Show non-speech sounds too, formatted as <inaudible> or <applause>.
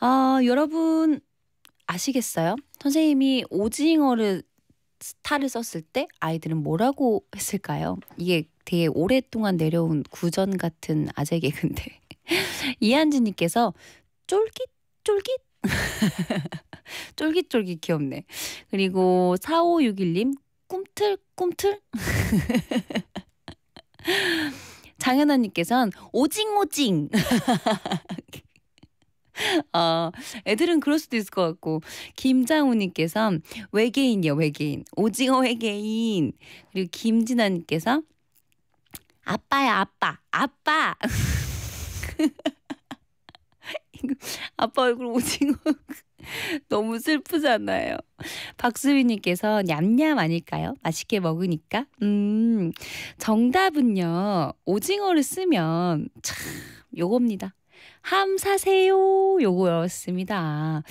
아, 여러분 아시겠어요? 선생님이 오징어를 스타를 썼을 때 아이들은 뭐라고 했을까요? 이게 되게 오랫동안 내려온 구전 같은 아재 개근데 이한진님께서 쫄깃쫄깃 쫄깃쫄깃 귀엽네. 그리고 4561님 꿈틀꿈틀 <laughs> 장현아님께서는 오징오징 <laughs> <laughs> 어, 애들은 그럴 수도 있을 것 같고 김장우님께서 외계인이요 외계인 오징어 외계인 그리고 김진아님께서 아빠야 아빠 아빠 <laughs> 아빠 얼굴 오징어 <laughs> 너무 슬프잖아요. 박수빈님께서 냠냠 아닐까요? 맛있게 먹으니까. 음, 정답은요. 오징어를 쓰면 참 요겁니다. 함 사세요 요거였습니다.